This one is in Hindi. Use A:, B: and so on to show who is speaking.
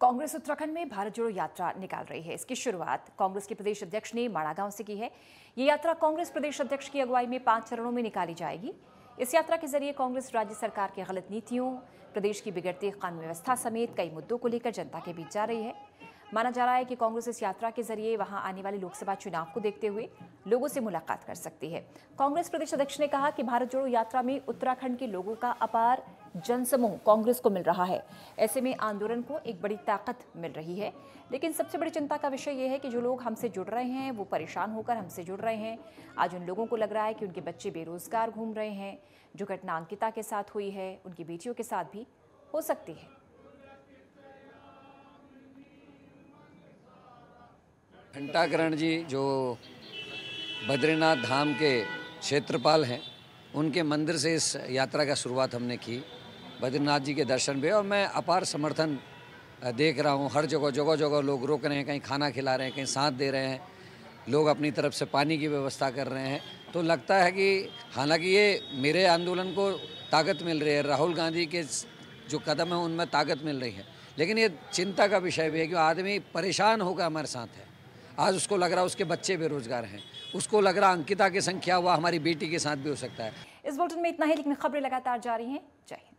A: कांग्रेस उत्तराखंड में भारत जोड़ो यात्रा निकाल रही है इसकी शुरुआत कांग्रेस के प्रदेश अध्यक्ष ने माड़ागांव से की है ये यात्रा कांग्रेस प्रदेश अध्यक्ष की अगुवाई में पांच चरणों में निकाली जाएगी इस यात्रा के जरिए कांग्रेस राज्य सरकार की गलत नीतियों प्रदेश की बिगड़ती कानून व्यवस्था समेत कई मुद्दों को लेकर जनता के बीच जा रही है माना जा रहा है कि कांग्रेस इस यात्रा के जरिए वहां आने वाले लोकसभा चुनाव को देखते हुए लोगों से मुलाकात कर सकती है कांग्रेस प्रदेश अध्यक्ष ने कहा कि भारत जोड़ो यात्रा में उत्तराखंड के लोगों का अपार जनसमूह कांग्रेस को मिल रहा है ऐसे में आंदोलन को एक बड़ी ताकत मिल रही है लेकिन सबसे बड़ी चिंता का विषय यह है कि जो लोग हमसे जुड़ रहे हैं वो परेशान होकर हमसे जुड़ रहे हैं आज उन लोगों को लग रहा है कि उनके बच्चे बेरोजगार घूम रहे हैं जो घटना अंकिता के साथ हुई है उनकी बेटियों के साथ भी हो सकती है
B: घंटाकरण जी जो बद्रीनाथ धाम के क्षेत्रपाल हैं उनके मंदिर से इस यात्रा का शुरुआत हमने की बद्रीनाथ जी के दर्शन भी और मैं अपार समर्थन देख रहा हूँ हर जगह जगह जगह लोग रोक रहे हैं कहीं खाना खिला रहे हैं कहीं साथ दे रहे हैं लोग अपनी तरफ से पानी की व्यवस्था कर रहे हैं तो लगता है कि हालांकि ये मेरे आंदोलन को ताकत मिल रही है राहुल गांधी के जो कदम है उनमें ताकत मिल रही है लेकिन ये चिंता का विषय भी है कि आदमी परेशान होकर हमारे साथ है आज उसको लग रहा है उसके बच्चे बेरोजगार हैं उसको लग रहा अंकिता की संख्या हुआ हमारी बेटी के साथ भी हो सकता है
A: इस बुलेटिन में इतना ही लेकिन खबरें लगातार जारी हैं जय हिंद